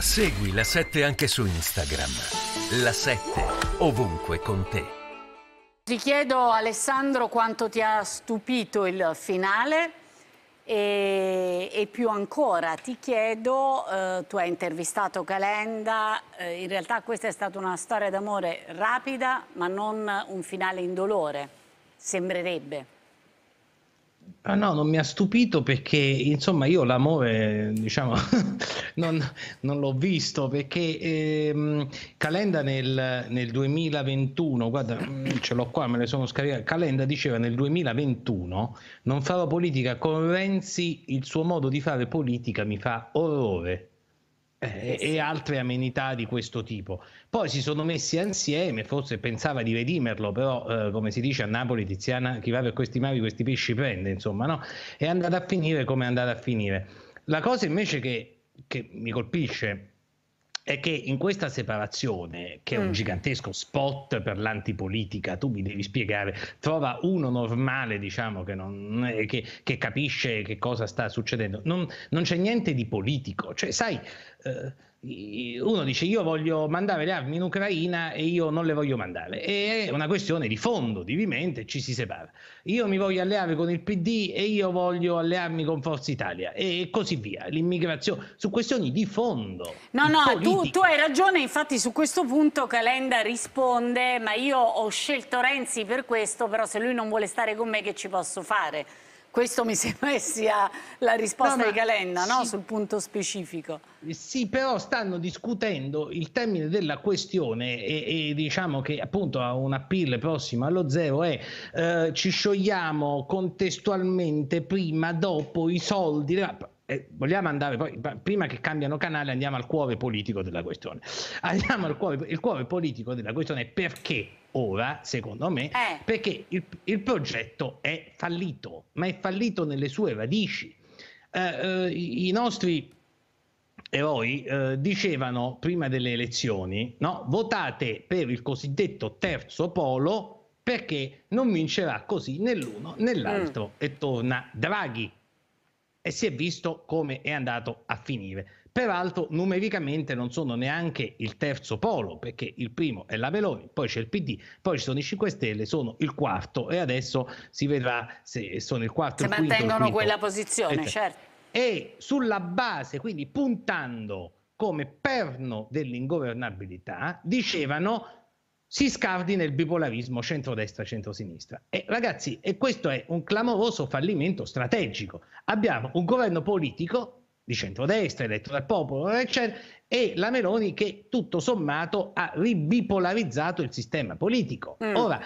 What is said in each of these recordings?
Segui la 7 anche su Instagram. La 7 ovunque con te. Ti chiedo Alessandro quanto ti ha stupito il finale e, e più ancora ti chiedo, eh, tu hai intervistato Calenda, eh, in realtà questa è stata una storia d'amore rapida ma non un finale indolore, sembrerebbe. Ah no, non mi ha stupito perché insomma io l'amore diciamo non, non, l'ho visto perché ehm, Calenda nel, nel, 2021, guarda mm, ce l'ho qua, me le sono scaricate, Calenda diceva nel 2021 non farò politica con Renzi, il suo modo di fare politica mi fa orrore. Eh, eh, e altre amenità di questo tipo. Poi si sono messi insieme, forse pensava di redimerlo, però eh, come si dice a Napoli, Tiziana, chi va per questi mari questi pesci prende, insomma, no? è andata a finire come è andata a finire. La cosa invece che, che mi colpisce è che in questa separazione, che è un mm. gigantesco spot per l'antipolitica, tu mi devi spiegare, trova uno normale, diciamo, che, non, che, che capisce che cosa sta succedendo. Non, non, c'è niente di politico. Cioè, sai, eh, uno dice io voglio mandare le armi in Ucraina e io non le voglio mandare. E è una questione di fondo, di ci si separa. Io mi voglio alleare con il PD e io voglio allearmi con Forza Italia e così via. L'immigrazione, su questioni di fondo. No, no, tu, tu, hai ragione, infatti su questo punto Calenda risponde, ma io ho scelto Renzi per questo, però se lui non vuole stare con me che ci posso fare? Questo mi sembra sia la risposta no, di Calenda sì. no? sul punto specifico. Sì, però stanno discutendo il termine della questione e, e diciamo che appunto a un appeal prossimo allo zero è eh, ci sciogliamo contestualmente prima, dopo i soldi eh, vogliamo andare poi, prima che cambiano canale, andiamo al cuore politico della questione. Andiamo al cuore, il cuore politico della questione è perché ora, secondo me, eh. perché il, il progetto è fallito, ma è fallito nelle sue radici. Uh, uh, i, nostri eroi uh, dicevano prima delle elezioni, no? votate per il cosiddetto terzo polo perché non vincerà così né l'uno né l'altro mm. e torna Draghi e si è visto come è andato a finire. Peraltro numericamente non sono neanche il terzo polo, perché il primo è la Meloni, poi c'è il PD, poi ci sono i 5 Stelle, sono il quarto e adesso si vedrà se sono il quarto. Se il mantengono quinto, quella posizione, certo. E sulla base, quindi puntando come perno dell'ingovernabilità, dicevano si scardina il bipolarismo centrodestra-centrosinistra. E ragazzi, e questo è un clamoroso fallimento strategico. Abbiamo un governo politico di centrodestra, eletto dal popolo, eccetera, e la Meloni che tutto sommato ha ribipolarizzato il sistema politico. Mm. Ora,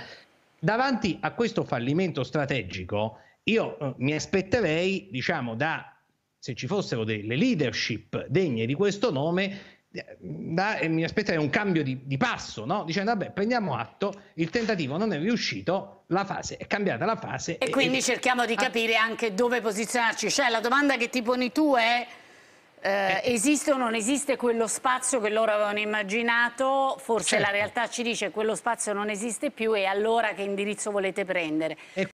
davanti a questo fallimento strategico, io eh, mi aspetterei, diciamo, da se ci fossero delle leadership degne di questo nome, da, mi aspetta un cambio di, di passo, no? dicendo vabbè prendiamo atto, il tentativo non è riuscito, la fase è cambiata la fase. E, e quindi e... cerchiamo di ah. capire anche dove posizionarci, cioè la domanda che ti poni tu è eh, eh. esiste o non esiste quello spazio che loro avevano immaginato, forse certo. la realtà ci dice che quello spazio non esiste più e allora che indirizzo volete prendere? E